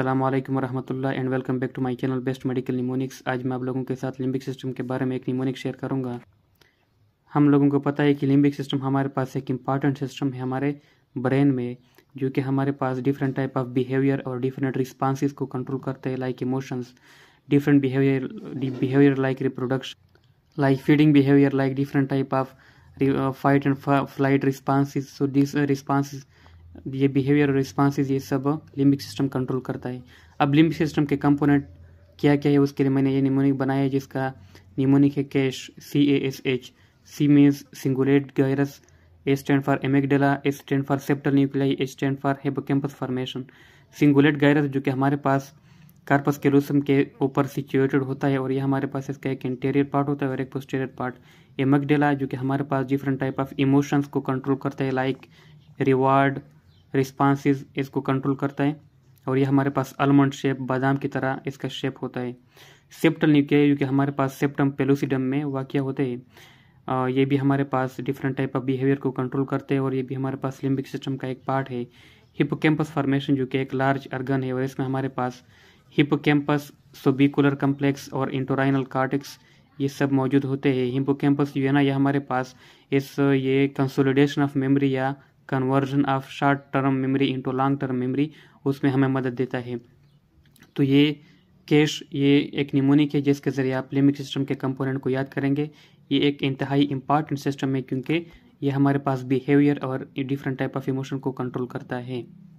अल्लाम वरहमतुल्ला and welcome back to my channel best medical mnemonics आज मैं आप लोगों के साथ लिम्बिक सिस्टम के बारे में एक निमोनिक शेयर करूंगा हम लोगों को पता है कि लिम्बिक सिस्टम हमारे पास एक इम्पॉर्टेंट सिस्टम है हमारे ब्रेन में जो कि हमारे पास डिफरेंट टाइप ऑफ बिहेवियर और डिफरेंट रिस्पांसिस को कंट्रोल करते हैं like emotions different behaviour behaviour like reproduction like feeding behaviour like different type of fight and flight responses so this responses ये बिहेवियर और रिस्पॉन्सेज ये सब लिम्बिक सिस्टम कंट्रोल करता है अब लिम्बिक सिस्टम के कंपोनेंट क्या क्या है उसके लिए मैंने ये निमोनिक बनाया है जिसका निमोनिक है cash C A S H C means cingulate gyrus A stand for amygdala A stand for septal nuclei A stand for hippocampus formation cingulate gyrus जो कि हमारे पास कार्पस के रूसम के ऊपर सिचुएटेड होता है और यह हमारे पास इसका एक इंटीरियर पार्ट होता है और एक पोस्टेरियर पार्ट एमकडेला जो कि हमारे पास डिफरेंट टाइप ऑफ इमोशंस को कंट्रोल करता है लाइक रिवार्ड रिस्पांसिस इसको कंट्रोल करता है और ये हमारे पास आलमंड शेप बादाम की तरह इसका शेप होता है सेप्टल न्यूक्लिया जो कि हमारे पास सेप्टम पेलोसिडम में वाक़ होते हैं ये भी हमारे पास डिफरेंट टाइप ऑफ बिहेवियर को कंट्रोल करते हैं और ये भी हमारे पास लिम्बिक सिस्टम का एक पार्ट है हिपोकैम्पस फॉर्मेशन जो कि एक लार्ज अर्गन है और इसमें हमारे पास हिपोकैम्पस सोबिकुलर कम्प्लेक्स और इंटोराइनल कार्टिक्स ये सब मौजूद होते हैं हिपोकैम्पस जो है ना ये हमारे पास इस ये कंसोलिडेशन ऑफ मेमोरी या conversion of short term memory into long term memory उसमें हमें मदद देता है तो ये कैश ये एक निमोनिक है जिसके ज़रिए आप लिमिक सिस्टम के कंपोनेंट को याद करेंगे ये एक इंतहाई इम्पॉर्टेंट सिस्टम है क्योंकि ये हमारे पास बिहेवियर और डिफरेंट टाइप ऑफ इमोशन को कंट्रोल करता है